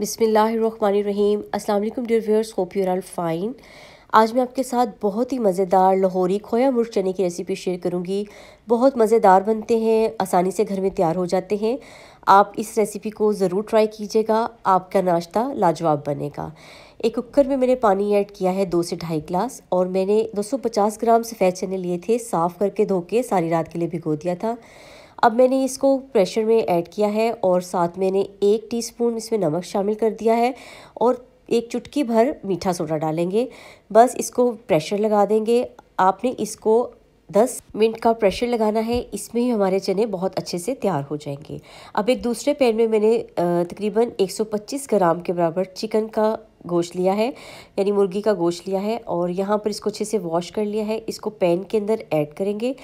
बिसमीम अल्लाम dear viewers hope you're all fine आज मैं आपके साथ बहुत ही मज़ेदार लाहौरी खोया मुर्च चने की रेसिपी शेयर करूंगी बहुत मज़ेदार बनते हैं आसानी से घर में तैयार हो जाते हैं आप इस रेसिपी को ज़रूर ट्राई कीजिएगा आपका नाश्ता लाजवाब बनेगा एक कुकर में मैंने पानी ऐड किया है दो से ढाई गिलास और मैंने 250 ग्राम सफ़ेद चने लिए थे साफ़ करके धो के सारी रात के लिए भिगो दिया था अब मैंने इसको प्रेशर में ऐड किया है और साथ मैंने एक टीस्पून इसमें नमक शामिल कर दिया है और एक चुटकी भर मीठा सोडा डालेंगे बस इसको प्रेशर लगा देंगे आपने इसको दस मिनट का प्रेशर लगाना है इसमें ही हमारे चने बहुत अच्छे से तैयार हो जाएंगे अब एक दूसरे पैन में मैंने तकरीबन 125 ग्राम के बराबर चिकन का गोश्त लिया है यानी मुर्गी का गोश्त लिया है और यहाँ पर इसको अच्छे से वॉश कर लिया है इसको पैन के अंदर ऐड करेंगे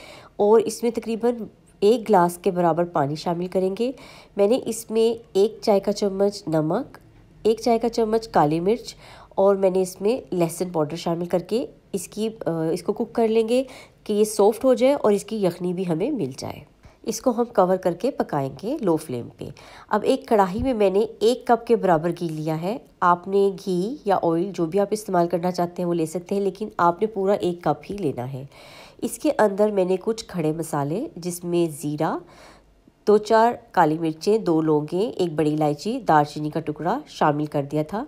और इसमें तकरीबन एक ग्लास के बराबर पानी शामिल करेंगे मैंने इसमें एक चाय का चम्मच नमक एक चाय का चम्मच काली मिर्च और मैंने इसमें लहसुन पाउडर शामिल करके इसकी इसको कुक कर लेंगे कि ये सॉफ्ट हो जाए और इसकी यखनी भी हमें मिल जाए इसको हम कवर करके पकाएंगे लो फ्लेम पे अब एक कढ़ाई में मैंने एक कप के बराबर घी लिया है आपने घी या ऑयल जो भी आप इस्तेमाल करना चाहते हैं वो ले सकते हैं लेकिन आपने पूरा एक कप ही लेना है इसके अंदर मैंने कुछ खड़े मसाले जिसमें ज़ीरा दो चार काली मिर्चें दो लौंगे एक बड़ी इलायची दालचीनी का टुकड़ा शामिल कर दिया था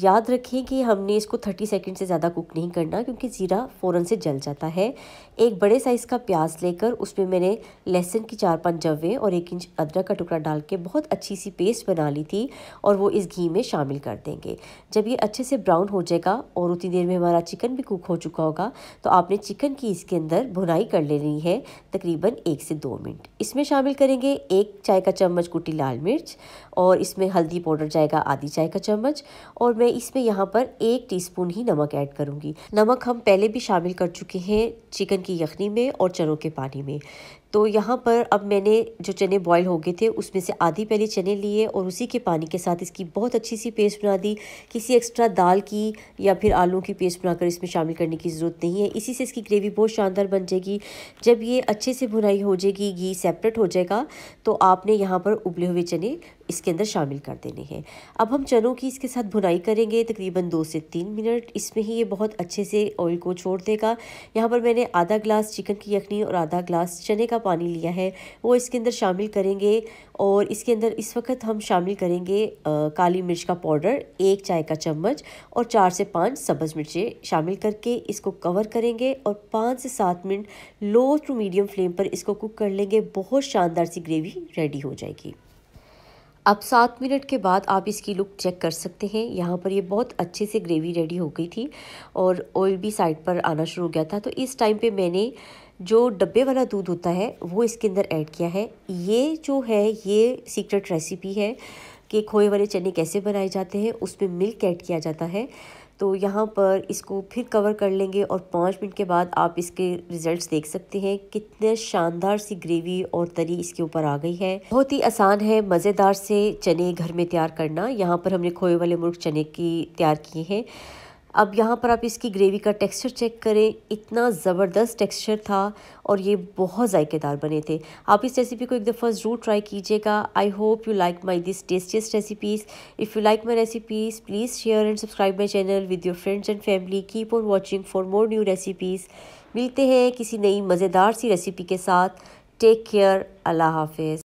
याद रखें कि हमने इसको 30 सेकंड से ज़्यादा कुक नहीं करना क्योंकि ज़ीरा फ़ौरन से जल जाता है एक बड़े साइज़ का प्याज लेकर उसमें मैंने लहसुन की चार पाँच जवे और एक इंच अदरक का टुकड़ा डाल के बहुत अच्छी सी पेस्ट बना ली थी और वो इस घी में शामिल कर देंगे जब ये अच्छे से ब्राउन हो जाएगा और उतनी देर में हमारा चिकन भी कुक हो चुका होगा तो आपने चिकन की इसके अंदर भुनाई कर लेनी है तकरीबन एक से दो मिनट इसमें शामिल करेंगे एक चाय का चम्मच कुटी लाल मिर्च और इसमें हल्दी पाउडर जाएगा आधी चाय का चम्मच और मैं इसमें यहाँ पर एक टीस्पून ही नमक ऐड करूँगी नमक हम पहले भी शामिल कर चुके हैं चिकन की यखनी में और चनों के पानी में तो यहाँ पर अब मैंने जो चने बॉईल हो गए थे उसमें से आधी पहले चने लिए और उसी के पानी के साथ इसकी बहुत अच्छी सी पेस्ट बना दी किसी एक्स्ट्रा दाल की या फिर आलू की पेस्ट बनाकर इसमें शामिल करने की ज़रूरत नहीं है इसी से इसकी ग्रेवी बहुत शानदार बन जाएगी जब ये अच्छे से भुनाई हो जाएगी घी सेपरेट हो जाएगा तो आपने यहाँ पर उबले हुए चने इसके अंदर शामिल कर देने हैं अब हम चनों की इसके साथ भुनाई करेंगे तकरीबन दो से तीन मिनट इसमें ही ये बहुत अच्छे से ऑयल को छोड़ देगा यहाँ पर मैंने आधा ग्लास चिकन की यखनी और आधा ग्लास चने का पानी लिया है वो इसके अंदर शामिल करेंगे और इसके अंदर इस वक्त हम शामिल करेंगे आ, काली मिर्च का पाउडर एक चाय का चम्मच और चार से पाँच सब्ज़ मिर्चें शामिल करके इसको कवर करेंगे और पाँच से सात minute low to medium flame पर इसको कुक कर लेंगे बहुत शानदार सी ग्रेवी रेडी हो जाएगी अब सात मिनट के बाद आप इसकी लुक चेक कर सकते हैं यहाँ पर ये बहुत अच्छे से ग्रेवी रेडी हो गई थी और ऑयल भी साइड पर आना शुरू हो गया था तो इस टाइम पे मैंने जो डब्बे वाला दूध होता है वो इसके अंदर ऐड किया है ये जो है ये सीक्रेट रेसिपी है कि खोए वाले चने कैसे बनाए जाते हैं उसमें मिल्क ऐड किया जाता है तो यहाँ पर इसको फिर कवर कर लेंगे और पाँच मिनट के बाद आप इसके रिजल्ट्स देख सकते हैं कितने शानदार सी ग्रेवी और तरी इसके ऊपर आ गई है बहुत ही आसान है मज़ेदार से चने घर में तैयार करना यहाँ पर हमने खोए वाले मुर्ग चने की तैयार किए हैं अब यहाँ पर आप इसकी ग्रेवी का टेक्सचर चेक करें इतना ज़बरदस्त टेक्सचर था और ये बहुत ज़ायकेदार बने थे आप इस रेसिपी को एक दफ़ा ज़रूर ट्राई कीजिएगा I hope you like my this tastiest recipes if you like my recipes please share and subscribe my channel with your friends and family keep on watching for more new recipes मिलते हैं किसी नई मज़ेदार सी recipe के साथ take care अल्लाह हाफिज़